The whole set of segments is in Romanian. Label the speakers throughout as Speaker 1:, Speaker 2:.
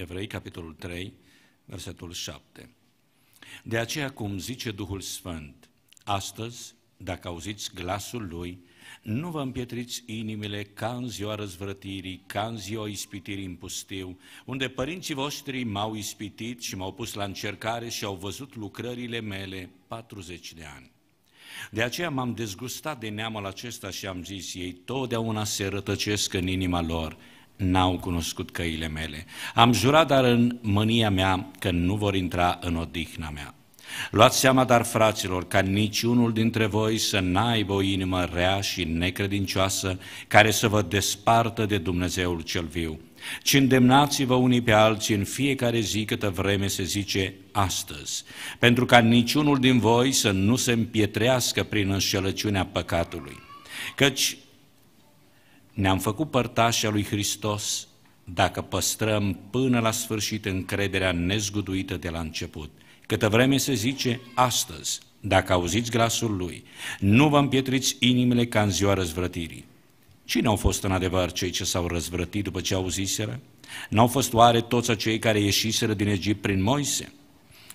Speaker 1: Evrei, capitolul 3, versetul 7. De aceea, cum zice Duhul Sfânt, astăzi, dacă auziți glasul Lui, nu vă împietriți inimile ca în ziua răzvrătirii, ca în ziua ispitirii în pustiu, unde părinții voștri m-au ispitit și m-au pus la încercare și au văzut lucrările mele 40 de ani. De aceea m-am dezgustat de neamul acesta și am zis, ei totdeauna se rătăcesc în inima lor, n-au cunoscut căile mele. Am jurat, dar în mânia mea, că nu vor intra în odihna mea. Luați seama, dar, fraților, ca niciunul dintre voi să n-aibă o inimă rea și necredincioasă care să vă despartă de Dumnezeul cel viu, ci îndemnați-vă unii pe alții în fiecare zi câtă vreme se zice astăzi, pentru ca niciunul din voi să nu se împietrească prin înșelăciunea păcatului. Căci ne-am făcut a lui Hristos dacă păstrăm până la sfârșit încrederea nezguduită de la început. Câtă vreme se zice astăzi, dacă auziți glasul Lui, nu vă împietriți inimile ca în ziua răzvrătirii. Cine au fost în adevăr cei ce s-au răzvrătit după ce auziseră? N-au fost oare toți acei care ieșiseră din Egipt prin Moise?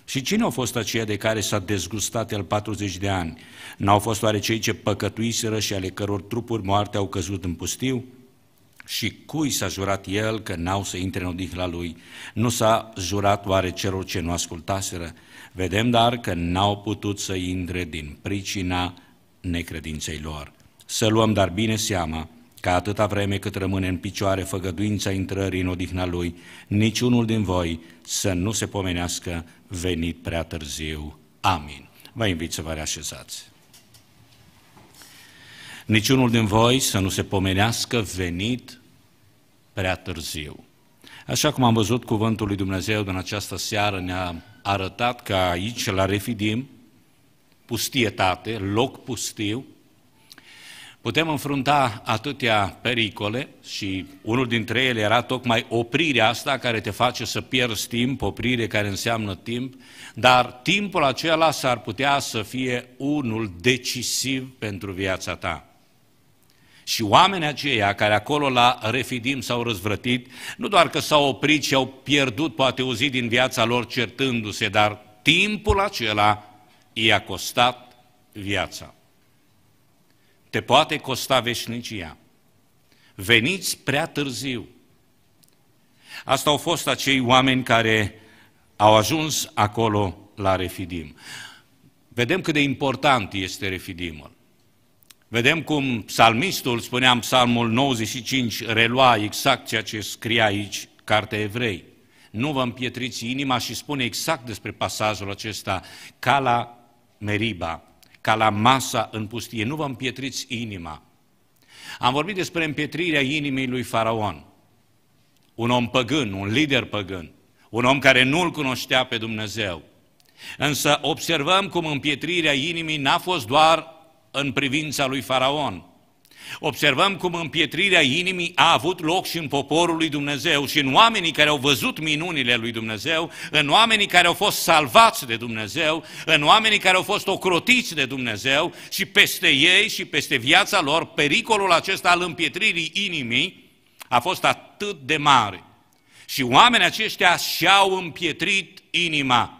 Speaker 1: Și cine au fost aceia de care s-a dezgustat el 40 de ani? N-au fost oare cei ce păcătuiseră și ale căror trupuri moarte au căzut în pustiu? Și cui s-a jurat el că n-au să intre în odihla lui? Nu s-a jurat oare celor ce nu ascultaseră? Vedem dar că n-au putut să intre din pricina necredinței lor. Să luăm dar bine seama ca atâta vreme cât rămâne în picioare făgăduința intrării în odihna lui, niciunul din voi să nu se pomenească venit prea târziu. Amin. Vă invit să vă reașezați. Niciunul din voi să nu se pomenească venit prea târziu. Așa cum am văzut, cuvântul lui Dumnezeu din această seară ne-a arătat că aici, la Refidim, pustietate, loc pustiu, Putem înfrunta atâtea pericole și unul dintre ele era tocmai oprirea asta care te face să pierzi timp, oprire care înseamnă timp, dar timpul acela s-ar putea să fie unul decisiv pentru viața ta. Și oamenii aceia care acolo la Refidim s-au răzvrătit, nu doar că s-au oprit, ci au pierdut poate o zi din viața lor certându-se, dar timpul acela i-a costat viața te poate costa veșnicia. Veniți prea târziu. Asta au fost acei oameni care au ajuns acolo la refidim. Vedem cât de important este refidimul. Vedem cum psalmistul, spuneam psalmul 95, relua exact ceea ce scria aici cartea evrei. Nu vă împietriți inima și spune exact despre pasajul acesta, ca la Meriba, ca la masa în pustie. Nu vă împietriți inima. Am vorbit despre împietrirea inimii lui Faraon. Un om păgân, un lider păgân, un om care nu-l cunoștea pe Dumnezeu. Însă observăm cum împietrirea inimii n-a fost doar în privința lui Faraon, Observăm cum împietrirea inimii a avut loc și în poporul lui Dumnezeu și în oamenii care au văzut minunile lui Dumnezeu, în oamenii care au fost salvați de Dumnezeu, în oamenii care au fost ocrotiți de Dumnezeu și peste ei și peste viața lor, pericolul acesta al împietririi inimii a fost atât de mare. Și oamenii aceștia și-au împietrit inima.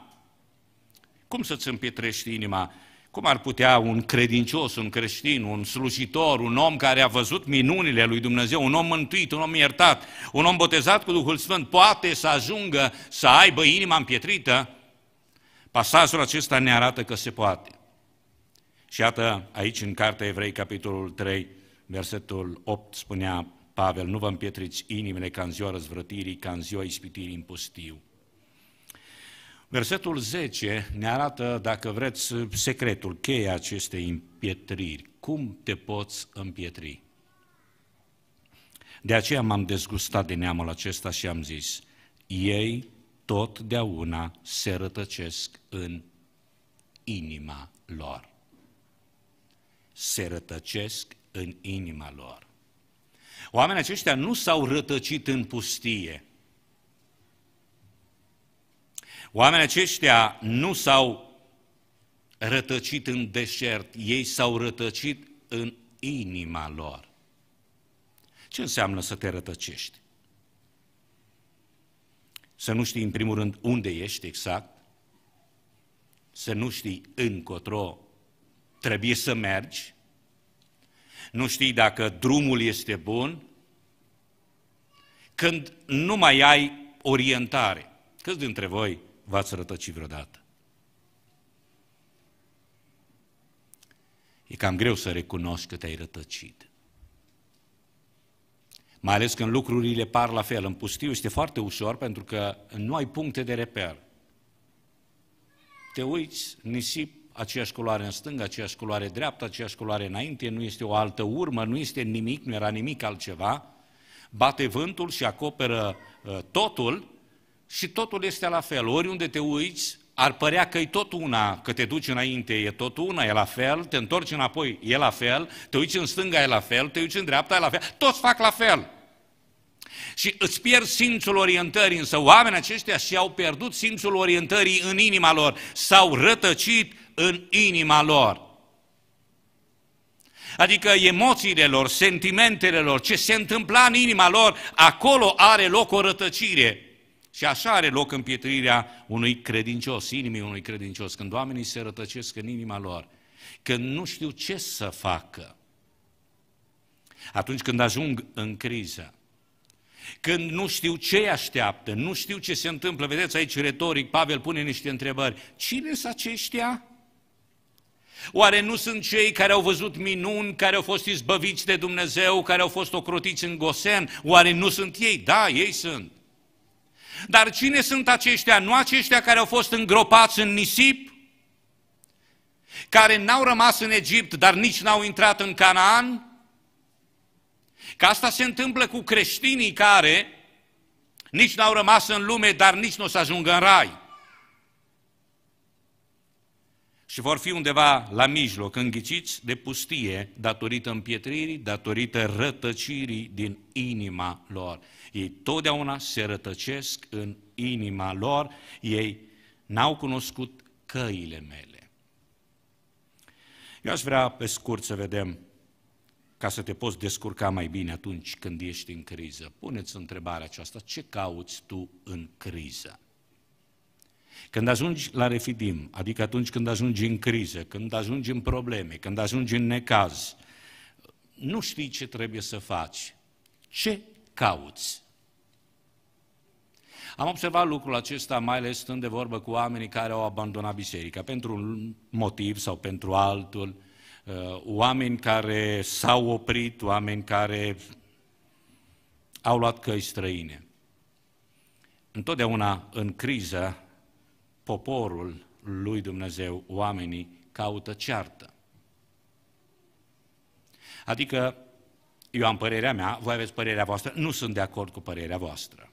Speaker 1: Cum să-ți împietrești inima? Cum ar putea un credincios, un creștin, un slujitor, un om care a văzut minunile lui Dumnezeu, un om mântuit, un om iertat, un om botezat cu Duhul Sfânt, poate să ajungă să aibă inima împietrită? Pasajul acesta ne arată că se poate. Și iată, aici în Cartea Evrei, capitolul 3, versetul 8, spunea Pavel, nu vă împietriți inimile ca în ziua răzvrătirii, ca în ziua ispitirii impostiu. Versetul 10 ne arată, dacă vreți, secretul, cheia acestei împietriri. Cum te poți împietri? De aceea m-am dezgustat de neamul acesta și am zis, ei totdeauna se rătăcesc în inima lor. Se rătăcesc în inima lor. Oamenii aceștia nu s-au rătăcit în pustie, Oamenii aceștia nu s-au rătăcit în deșert, ei s-au rătăcit în inima lor. Ce înseamnă să te rătăcești? Să nu știi în primul rând unde ești exact, să nu știi încotro trebuie să mergi, nu știi dacă drumul este bun, când nu mai ai orientare. Câți dintre voi v-ați rătăcit vreodată. E cam greu să recunoști că te-ai rătăcit. Mai ales când lucrurile par la fel. În pustiu este foarte ușor pentru că nu ai puncte de reper. Te uiți, nisip, aceeași culoare în stânga, aceeași culoare dreapta, aceeași culoare înainte, nu este o altă urmă, nu este nimic, nu era nimic altceva. Bate vântul și acoperă uh, totul și totul este la fel. Oriunde te uiți, ar părea că e tot una, că te duci înainte, e tot una, e la fel, te întorci înapoi, e la fel, te uiți în stânga, e la fel, te uiți în dreapta, e la fel, toți fac la fel. Și îți pierd simțul orientării, însă oamenii aceștia și-au pierdut simțul orientării în inima lor, s-au rătăcit în inima lor. Adică emoțiile lor, sentimentele lor, ce se întâmpla în inima lor, acolo are loc o rătăcire. Și așa are loc împietrirea unui credincios, inimii unui credincios, când oamenii se rătăcesc în inima lor, când nu știu ce să facă. Atunci când ajung în criză, când nu știu ce așteaptă, nu știu ce se întâmplă, vedeți aici retoric, Pavel pune niște întrebări. Cine sunt aceștia? Oare nu sunt cei care au văzut minuni, care au fost izbăviți de Dumnezeu, care au fost ocrotiți în Gosen? Oare nu sunt ei? Da, ei sunt. Dar cine sunt aceștia? Nu aceștia care au fost îngropați în nisip, care n-au rămas în Egipt, dar nici n-au intrat în Canaan? Că asta se întâmplă cu creștinii care nici n-au rămas în lume, dar nici nu o să ajungă în rai. Și vor fi undeva la mijloc, înghiciți de pustie, datorită împietririi, datorită rătăcirii din inima lor. Ei totdeauna se rătăcesc în inima lor, ei n-au cunoscut căile mele. Eu aș vrea pe scurt să vedem ca să te poți descurca mai bine atunci când ești în criză. Puneți întrebarea aceasta, ce cauți tu în criză? Când ajungi la refidim, adică atunci când ajungi în criză, când ajungi în probleme, când ajungi în necaz, nu știi ce trebuie să faci. Ce cauți? Am observat lucrul acesta, mai ales stând de vorbă cu oamenii care au abandonat biserica, pentru un motiv sau pentru altul, uh, oameni care s-au oprit, oameni care au luat căi străine. Întotdeauna în criză, poporul lui Dumnezeu, oamenii, caută ceartă. Adică, eu am părerea mea, voi aveți părerea voastră, nu sunt de acord cu părerea voastră.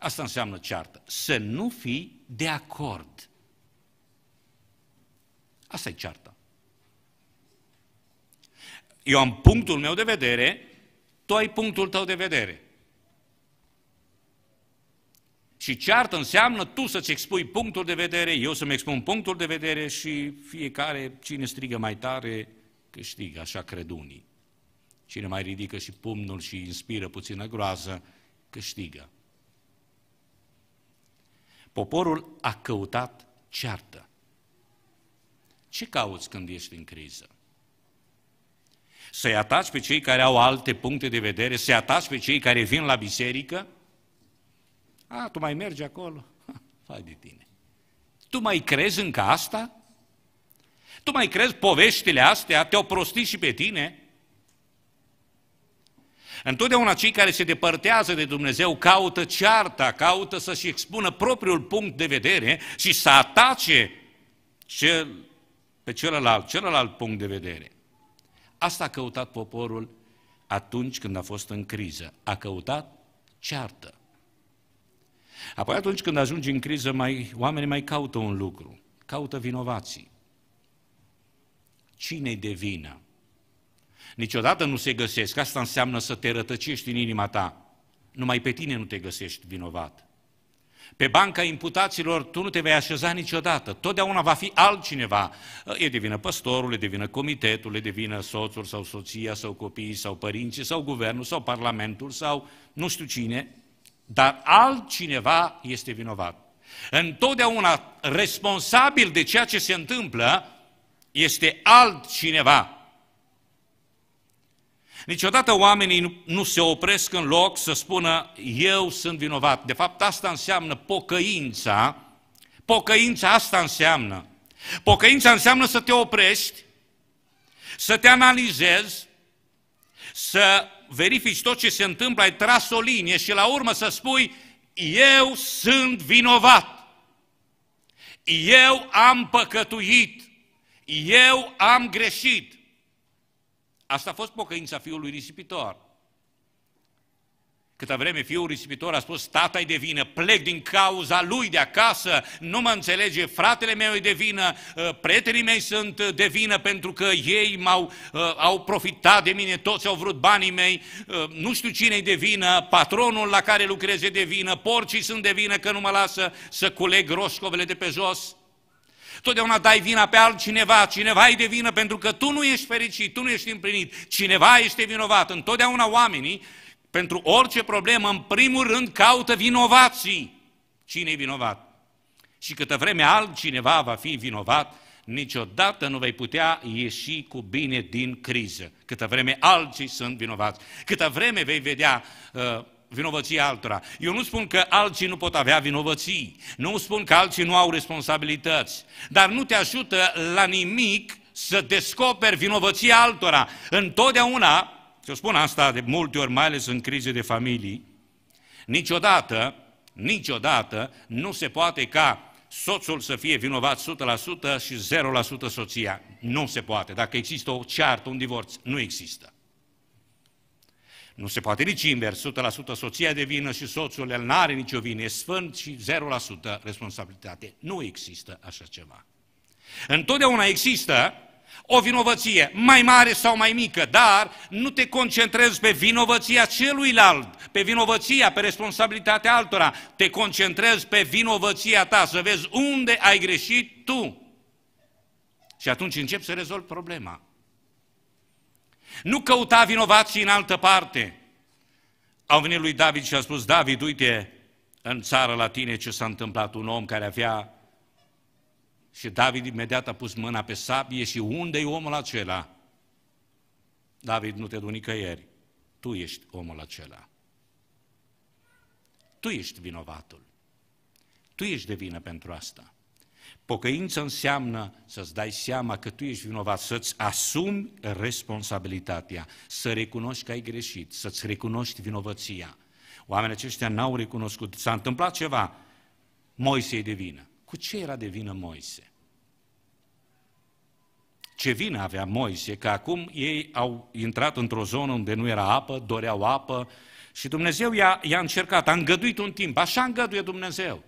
Speaker 1: Asta înseamnă ceartă. Să nu fii de acord. Asta e ceartă. Eu am punctul meu de vedere, tu ai punctul tău de vedere. Și ceartă înseamnă tu să-ți expui punctul de vedere, eu să-mi expun punctul de vedere și fiecare, cine strigă mai tare, câștigă, așa cred unii. Cine mai ridică și pumnul și inspiră puțină groază, câștigă. Poporul a căutat ceartă. Ce cauți când ești în criză? Să-i ataci pe cei care au alte puncte de vedere, să-i ataci pe cei care vin la biserică? A, tu mai mergi acolo? Ha, fai de tine. Tu mai crezi încă asta? Tu mai crezi poveștile astea? Te-au prostit și pe tine? Întotdeauna cei care se depărtează de Dumnezeu caută cearta, caută să-și expună propriul punct de vedere și să atace cel, pe celălalt, celălalt punct de vedere. Asta a căutat poporul atunci când a fost în criză. A căutat ceartă. Apoi atunci când ajungi în criză, mai, oamenii mai caută un lucru. Caută vinovații. Cine-i de vină? niciodată nu se găsesc. Asta înseamnă să te rătăcești în inima ta. Numai pe tine nu te găsești vinovat. Pe banca imputaților tu nu te vei așeza niciodată. Totdeauna va fi altcineva. E de vină păstorul, e de vină comitetul, e de vină soțul sau soția sau copiii sau părinții sau guvernul sau parlamentul sau nu știu cine, dar altcineva este vinovat. Întotdeauna responsabil de ceea ce se întâmplă este altcineva. Niciodată oamenii nu se opresc în loc să spună eu sunt vinovat. De fapt, asta înseamnă pocăința. Pocăința asta înseamnă. Pocăința înseamnă să te oprești, să te analizezi, să verifici tot ce se întâmplă, ai tras o linie și la urmă să spui eu sunt vinovat. Eu am păcătuit. Eu am greșit. Asta a fost pocăința fiului risipitor. Câtă vreme fiul risipitor a spus, tata e de vină, plec din cauza lui de acasă, nu mă înțelege, fratele meu e de vină, ă, prietenii mei sunt de vină pentru că ei m-au ă, au profitat de mine, toți au vrut banii mei, ă, nu știu cine e de vină, patronul la care lucrez e de vină, porcii sunt de vină că nu mă lasă să culeg roscovele de pe jos. Totdeauna dai vina pe altcineva, cineva e de vină pentru că tu nu ești fericit, tu nu ești împlinit, cineva este vinovat. Întotdeauna oamenii, pentru orice problemă, în primul rând caută vinovații. Cine e vinovat? Și câtă vreme altcineva va fi vinovat, niciodată nu vei putea ieși cu bine din criză. Câtă vreme alții sunt vinovați. Câtă vreme vei vedea uh, vinovăția altora. Eu nu spun că alții nu pot avea vinovății, nu spun că alții nu au responsabilități, dar nu te ajută la nimic să descoperi vinovăția altora. Întotdeauna, și o spun asta de multe ori, mai ales în crize de familii, niciodată, niciodată nu se poate ca soțul să fie vinovat 100% și 0% soția. Nu se poate. Dacă există o ceartă, un divorț, nu există. Nu se poate nici invers, 100% soția de vină și soțul, el n-are nicio vină, e sfânt și 0% responsabilitate. Nu există așa ceva. Întotdeauna există o vinovăție, mai mare sau mai mică, dar nu te concentrezi pe vinovăția celuilalt, pe vinovăția, pe responsabilitatea altora, te concentrezi pe vinovăția ta, să vezi unde ai greșit tu. Și atunci începi să rezolvi problema. Nu căuta vinovați și în altă parte. Au venit lui David și a spus, David, uite, în țară la tine ce s-a întâmplat un om care avea... Și David imediat a pus mâna pe sabie și unde e omul acela? David, nu te du nicăieri, tu ești omul acela. Tu ești vinovatul. Tu ești de vină pentru asta. Pocăință înseamnă să-ți dai seama că tu ești vinovat, să-ți asumi responsabilitatea, să recunoști că ai greșit, să-ți recunoști vinovăția. Oamenii aceștia n-au recunoscut. S-a întâmplat ceva. Moise e de vină. Cu ce era de vină Moise? Ce vină avea Moise? Că acum ei au intrat într-o zonă unde nu era apă, doreau apă și Dumnezeu i-a, i-a încercat, a îngăduit un timp, așa îngăduie Dumnezeu.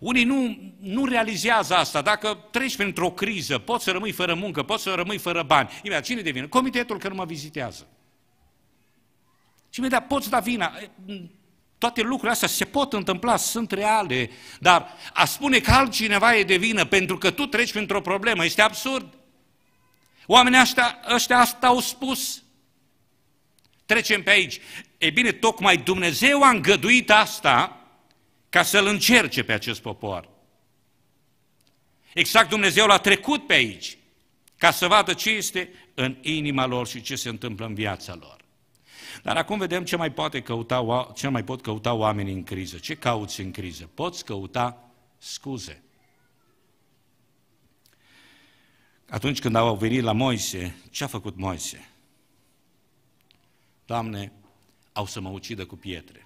Speaker 1: Unii nu, nu realizează asta. Dacă treci printr-o criză, poți să rămâi fără muncă, poți să rămâi fără bani. Imediat, cine devine? Comitetul că nu mă vizitează. Și imediat poți da vina. Toate lucrurile astea se pot întâmpla, sunt reale, dar a spune că altcineva e de vină pentru că tu treci printr-o problemă este absurd. Oamenii ăștia, ăștia asta au spus. Trecem pe aici. E bine, tocmai Dumnezeu a îngăduit asta ca să-l încerce pe acest popor. Exact Dumnezeu l-a trecut pe aici, ca să vadă ce este în inima lor și ce se întâmplă în viața lor. Dar acum vedem ce mai, poate căuta, ce mai pot căuta oamenii în criză. Ce cauți în criză? Poți căuta scuze. Atunci când au venit la Moise, ce a făcut Moise? Doamne, au să mă ucidă cu pietre.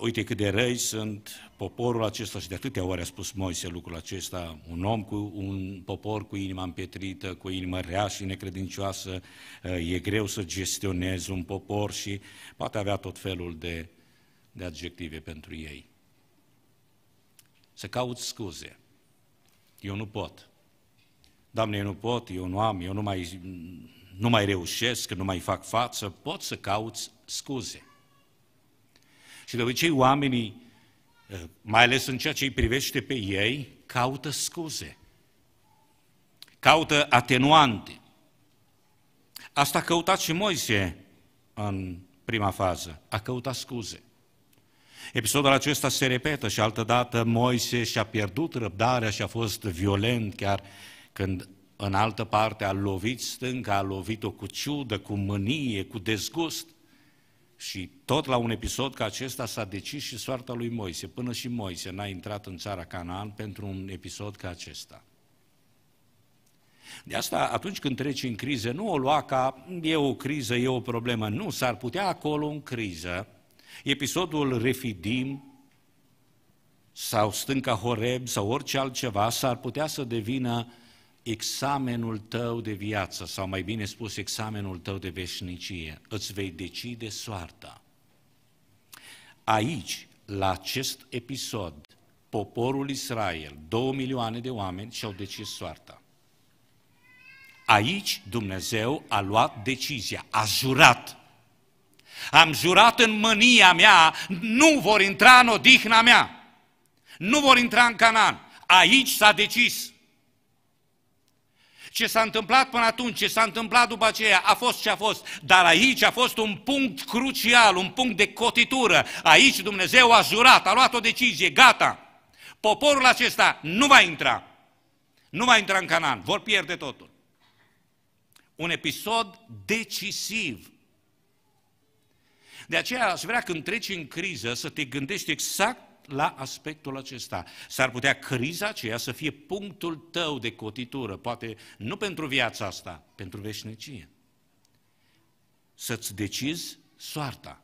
Speaker 1: Uite cât de răi sunt poporul acesta și de atâtea ori a spus Moise lucrul acesta, un om cu un popor cu inima împietrită, cu inima rea și necredincioasă, eh, e greu să gestionezi un popor și poate avea tot felul de, de adjective pentru ei. Să caut scuze. Eu nu pot. Doamne, eu nu pot, eu nu am, eu nu mai, nu mai reușesc, nu mai fac față. Pot să cauți scuze. Și de obicei oamenii, eh, mai ales în ceea ce îi privește pe ei, caută scuze, caută atenuante. Asta a căutat și Moise în prima fază, a căutat scuze. Episodul acesta se repetă și altădată Moise și-a pierdut răbdarea și a fost violent chiar când în altă parte a lovit stânca, a lovit-o cu ciudă, cu mânie, cu dezgust. Și tot la un episod ca acesta s-a decis și soarta lui Moise. Până și Moise n-a intrat în țara Canaan pentru un episod ca acesta. De asta, atunci când treci în criză, nu o lua ca e o criză, e o problemă. Nu, s-ar putea acolo în criză. Episodul Refidim sau Stânca Horeb sau orice altceva s-ar putea să devină examenul tău de viață, sau mai bine spus, examenul tău de veșnicie. Îți vei decide soarta. Aici, la acest episod, poporul Israel, două milioane de oameni, și-au decis soarta. Aici Dumnezeu a luat decizia, a jurat. Am jurat în mânia mea, nu vor intra în odihna mea, nu vor intra în Canaan. Aici s-a decis. Ce s-a întâmplat până atunci, ce s-a întâmplat după aceea, a fost ce a fost. Dar aici a fost un punct crucial, un punct de cotitură. Aici Dumnezeu a jurat, a luat o decizie, gata. Poporul acesta nu va intra. Nu va intra în Canaan, vor pierde totul. Un episod decisiv. De aceea aș vrea când treci în criză să te gândești exact la aspectul acesta. S-ar putea criza aceea să fie punctul tău de cotitură, poate nu pentru viața asta, pentru veșnicie. Să-ți decizi soarta.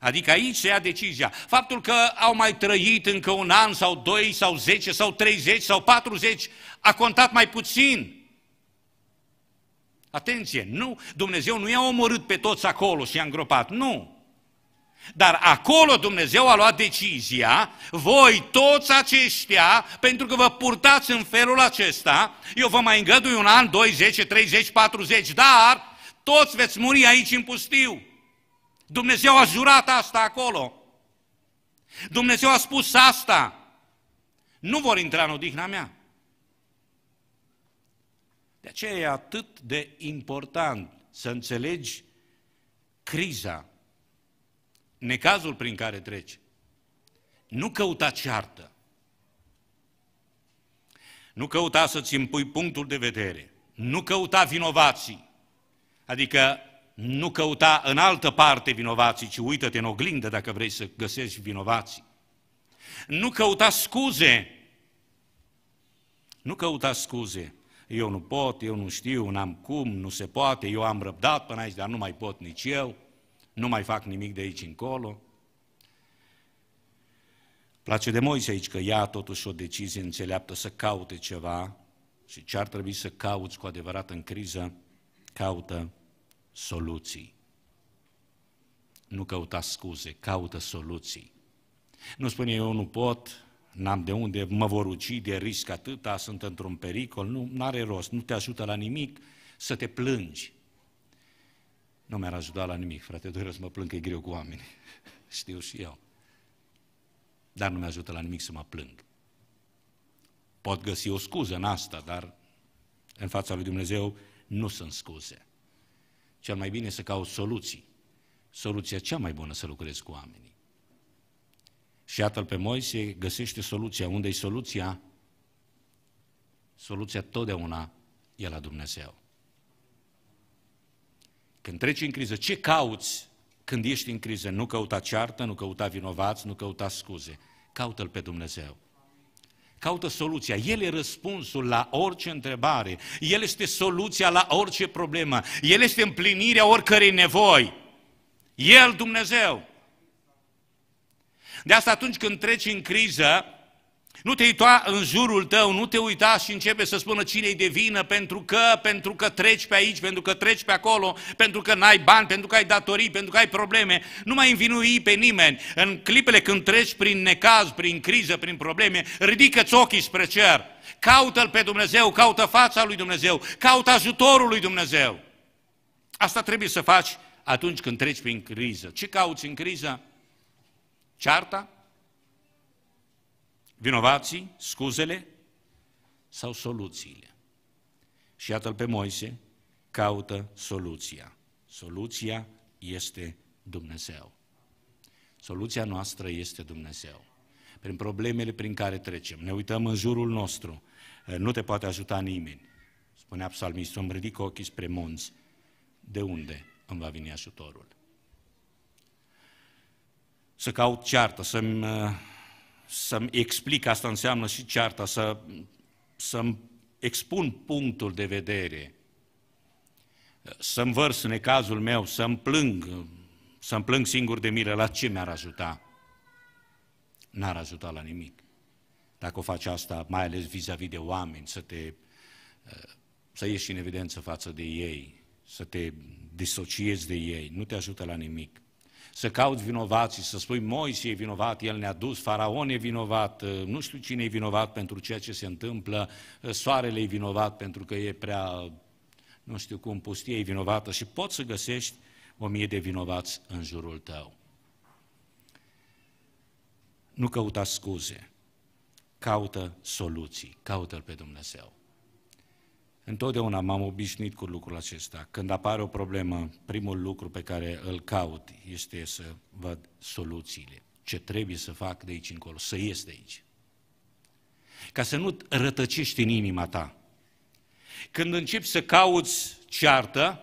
Speaker 1: Adică aici se ia decizia. Faptul că au mai trăit încă un an sau doi sau zece sau treizeci sau patruzeci a contat mai puțin. Atenție, nu, Dumnezeu nu i-a omorât pe toți acolo și i-a îngropat, nu. Dar acolo Dumnezeu a luat decizia, voi toți aceștia, pentru că vă purtați în felul acesta, eu vă mai îngădui un an, 2, 10, 30, 40, dar toți veți muri aici în pustiu. Dumnezeu a jurat asta acolo. Dumnezeu a spus asta. Nu vor intra în odihna mea. De aceea e atât de important să înțelegi criza necazul prin care treci. Nu căuta ceartă. Nu căuta să-ți împui punctul de vedere. Nu căuta vinovații. Adică nu căuta în altă parte vinovații, ci uită-te în oglindă dacă vrei să găsești vinovații. Nu căuta scuze. Nu căuta scuze. Eu nu pot, eu nu știu, n-am cum, nu se poate, eu am răbdat până aici, dar nu mai pot nici eu nu mai fac nimic de aici încolo. Place de Moise aici că ia totuși o decizie înțeleaptă să caute ceva și ce ar trebui să cauți cu adevărat în criză, caută soluții. Nu căuta scuze, caută soluții. Nu spune eu nu pot, n-am de unde, mă vor ucide, risc atâta, sunt într-un pericol, nu are rost, nu te ajută la nimic să te plângi. Nu mi-ar ajuta la nimic, frate, doar să mă plâng că e greu cu oamenii. Știu și eu. Dar nu mi ajută la nimic să mă plâng. Pot găsi o scuză în asta, dar în fața lui Dumnezeu nu sunt scuze. Cel mai bine e să caut soluții. Soluția cea mai bună să lucrez cu oamenii. Și iată pe Moise găsește soluția. Unde e soluția? Soluția totdeauna e la Dumnezeu. Când treci în criză, ce cauți când ești în criză? Nu căuta ceartă, nu căuta vinovați, nu căuta scuze. Caută-L pe Dumnezeu. Caută soluția. El e răspunsul la orice întrebare. El este soluția la orice problemă. El este împlinirea oricărei nevoi. El, Dumnezeu. De asta atunci când treci în criză, nu te uita în jurul tău, nu te uita și începe să spună cine e de vină, pentru că, pentru că treci pe aici, pentru că treci pe acolo, pentru că n-ai bani, pentru că ai datorii, pentru că ai probleme. Nu mai învinui pe nimeni. În clipele când treci prin necaz, prin criză, prin probleme, ridică-ți ochii spre cer. Caută-L pe Dumnezeu, caută fața lui Dumnezeu, caută ajutorul lui Dumnezeu. Asta trebuie să faci atunci când treci prin criză. Ce cauți în criză? Cearta? vinovații, scuzele sau soluțiile. Și iată-l pe Moise, caută soluția. Soluția este Dumnezeu. Soluția noastră este Dumnezeu. Prin problemele prin care trecem, ne uităm în jurul nostru, nu te poate ajuta nimeni. Spunea psalmistul, îmi ridic ochii spre munți. De unde îmi va veni ajutorul? Să caut ceartă, să-mi să-mi explic, asta înseamnă și cearta, să, să-mi expun punctul de vedere, să-mi vărs necazul meu, să-mi plâng, să-mi plâng singur de milă, la ce mi-ar ajuta? N-ar ajuta la nimic. Dacă o faci asta, mai ales vis-a-vis de oameni, să te să ieși în evidență față de ei, să te disociezi de ei, nu te ajută la nimic să cauți vinovați și să spui Moise e vinovat, el ne-a dus, faraon e vinovat, ă, nu știu cine e vinovat pentru ceea ce se întâmplă, ă, soarele e vinovat pentru că e prea, nu știu cum, pustie e vinovată și poți să găsești o mie de vinovați în jurul tău. Nu căuta scuze, caută soluții, caută-L pe Dumnezeu. Întotdeauna m-am obișnuit cu lucrul acesta. Când apare o problemă, primul lucru pe care îl caut este să văd soluțiile. Ce trebuie să fac de aici încolo, să ies de aici. Ca să nu rătăcești în inima ta. Când începi să cauți ceartă,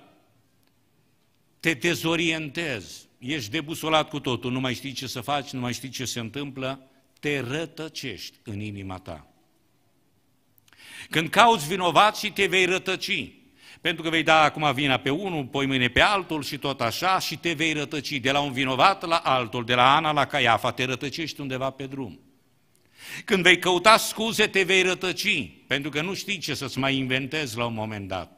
Speaker 1: te dezorientezi, ești debusolat cu totul, nu mai știi ce să faci, nu mai știi ce se întâmplă, te rătăcești în inima ta. Când cauți vinovat și te vei rătăci. Pentru că vei da acum vina pe unul, poi mâine pe altul și tot așa și te vei rătăci de la un vinovat la altul, de la Ana la Caiafa, te rătăcești undeva pe drum. Când vei căuta scuze, te vei rătăci, pentru că nu știi ce să-ți mai inventezi la un moment dat.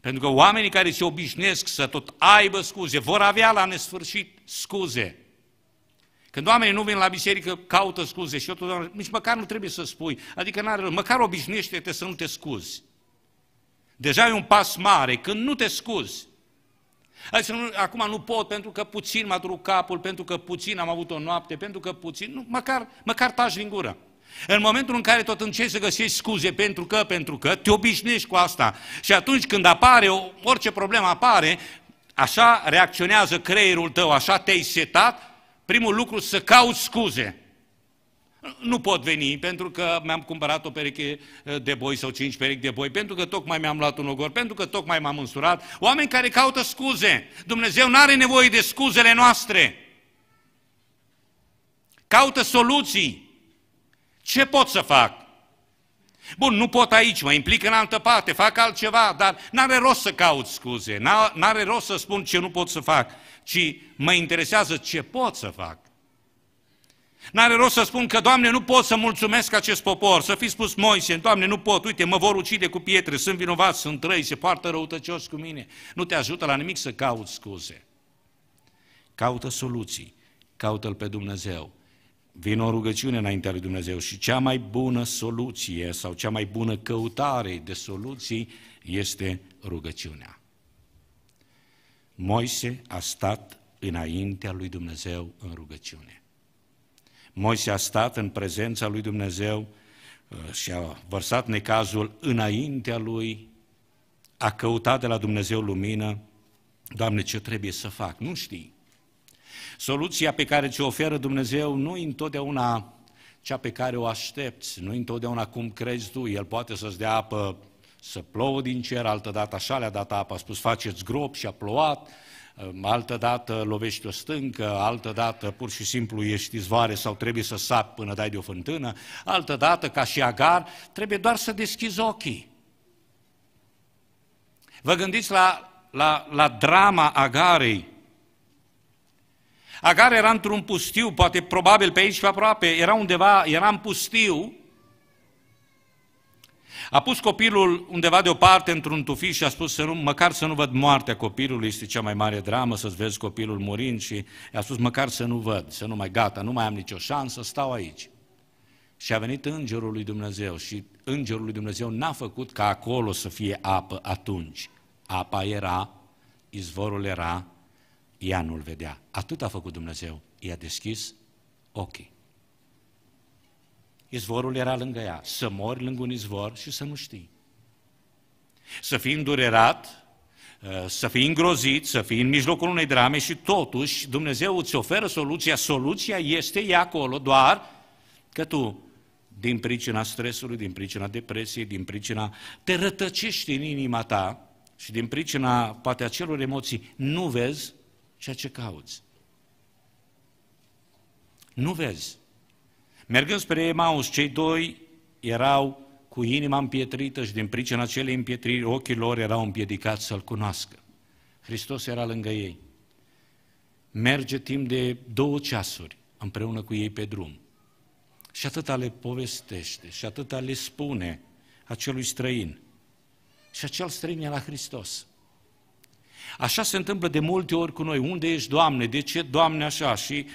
Speaker 1: Pentru că oamenii care se obișnuiesc să tot aibă scuze, vor avea la nesfârșit scuze. Când oamenii nu vin la biserică, caută scuze și eu totdeauna, nici măcar nu trebuie să spui, adică n-are, măcar obișnuiește-te să nu te scuzi. Deja e un pas mare, când nu te scuzi. Adică, nu, acum nu pot, pentru că puțin m-a durut capul, pentru că puțin am avut o noapte, pentru că puțin, nu, măcar, măcar taci din gură. În momentul în care tot încerci să găsești scuze pentru că, pentru că, te obișnuiești cu asta. Și atunci când apare, orice problemă apare, așa reacționează creierul tău, așa te-ai setat primul lucru, să caut scuze. Nu pot veni pentru că mi-am cumpărat o pereche eh, de boi sau cinci perechi de boi, pentru că tocmai mi-am luat un ogor, pentru că tocmai m-am însurat. Oameni care caută scuze. Dumnezeu nu are nevoie de scuzele noastre. Caută soluții. Ce pot să fac? Bun, nu pot aici, mă implic în altă parte, fac altceva, dar n-are rost să caut scuze, n-are rost să spun ce nu pot să fac, ci mă interesează ce pot să fac. N-are rost să spun că, Doamne, nu pot să mulțumesc acest popor, să fi spus Moise, Doamne, nu pot, uite, mă vor ucide cu pietre, sunt vinovat, sunt trăi, se poartă răutăcios cu mine. Nu te ajută la nimic să caut scuze. Caută soluții, caută-L pe Dumnezeu, Vin o rugăciune înaintea lui Dumnezeu și cea mai bună soluție sau cea mai bună căutare de soluții este rugăciunea. Moise a stat înaintea lui Dumnezeu în rugăciune. Moise a stat în prezența lui Dumnezeu uh, și a vărsat necazul înaintea lui, a căutat de la Dumnezeu lumină, Doamne, ce trebuie să fac? Nu știi. Soluția pe care ți-o oferă Dumnezeu nu întotdeauna cea pe care o aștepți, nu întotdeauna cum crezi tu. El poate să-ți dea apă să plouă din cer, altă dată așa le-a dat apa, a spus faceți grop și a plouat, um, altă dată lovești o stâncă, altă dată pur și simplu ești izvoare sau trebuie să sapi până dai de o fântână, altă dată, ca și agar, trebuie doar să deschizi ochii. Vă gândiți la, la, la drama agarei, Agar era într-un pustiu, poate probabil pe aici și aproape, era undeva, era în pustiu, a pus copilul undeva deoparte într-un tufiș și a spus să nu, măcar să nu văd moartea copilului, este cea mai mare dramă să-ți vezi copilul murind și a spus măcar să nu văd, să nu mai gata, nu mai am nicio șansă, stau aici. Și a venit îngerul lui Dumnezeu și îngerul lui Dumnezeu n-a făcut ca acolo să fie apă atunci. Apa era, izvorul era ea nu-l vedea. Atât a făcut Dumnezeu, i-a deschis ochii. Izvorul era lângă ea, să mori lângă un izvor și să nu știi. Să fii îndurerat, uh, să fii îngrozit, să fii în mijlocul unei drame și totuși Dumnezeu îți oferă soluția. Soluția este ea acolo, doar că tu, din pricina stresului, din pricina depresiei, din pricina... te rătăcești în inima ta și din pricina poate acelor emoții nu vezi ceea ce cauți. Nu vezi. Mergând spre Emaus, cei doi erau cu inima împietrită și din pricina acelei împietriri ochii lor erau împiedicați să-L cunoască. Hristos era lângă ei. Merge timp de două ceasuri împreună cu ei pe drum. Și atâta le povestește și atâta le spune acelui străin. Și acel străin e la Hristos. Așa se întâmplă de multe ori cu noi. Unde ești, Doamne? De ce, Doamne, așa? Și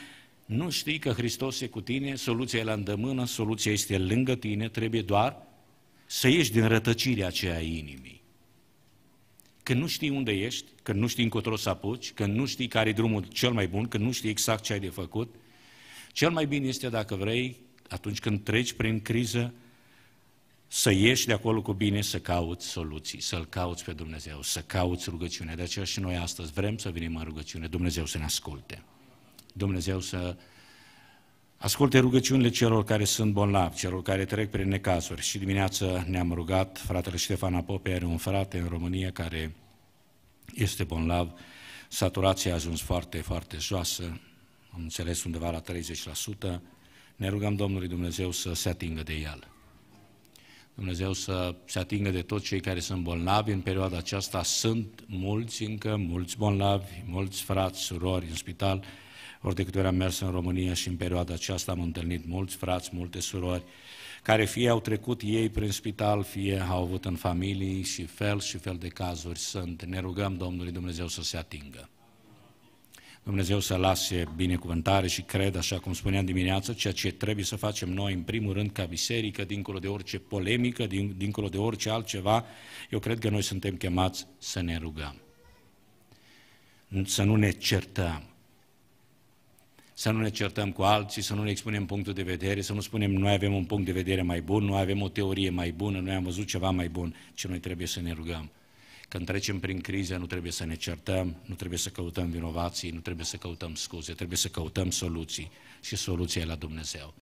Speaker 1: nu știi că Hristos e cu tine, soluția e la îndemână, soluția este lângă tine, trebuie doar să ieși din rătăcirea aceea a inimii. Când nu știi unde ești, când nu știi încotro să apuci, când nu știi care e drumul cel mai bun, când nu știi exact ce ai de făcut, cel mai bine este dacă vrei, atunci când treci prin criză, să ieși de acolo cu bine, să cauți soluții, să-L cauți pe Dumnezeu, să cauți rugăciune. De aceea și noi astăzi vrem să venim în rugăciune, Dumnezeu să ne asculte. Dumnezeu să asculte rugăciunile celor care sunt bolnavi, celor care trec prin necazuri. Și dimineața ne-am rugat, fratele Ștefan Apope are un frate în România care este bolnav, saturația a ajuns foarte, foarte joasă, am înțeles undeva la 30%, ne rugăm Domnului Dumnezeu să se atingă de el. Dumnezeu să se atingă de toți cei care sunt bolnavi în perioada aceasta. Sunt mulți încă, mulți bolnavi, mulți frați, surori în spital. Ori de câte ori am mers în România și în perioada aceasta am întâlnit mulți frați, multe surori, care fie au trecut ei prin spital, fie au avut în familie și fel și fel de cazuri sunt. Ne rugăm Domnului Dumnezeu să se atingă. Dumnezeu să lase binecuvântare și cred, așa cum spuneam dimineață, ceea ce trebuie să facem noi, în primul rând, ca biserică, dincolo de orice polemică, din, dincolo de orice altceva, eu cred că noi suntem chemați să ne rugăm. Să nu ne certăm. Să nu ne certăm cu alții, să nu ne expunem punctul de vedere, să nu spunem noi avem un punct de vedere mai bun, noi avem o teorie mai bună, noi am văzut ceva mai bun, ce noi trebuie să ne rugăm când trecem prin crize, nu trebuie să ne certăm, nu trebuie să căutăm vinovații, nu trebuie să căutăm scuze, trebuie să căutăm soluții și soluția e la Dumnezeu.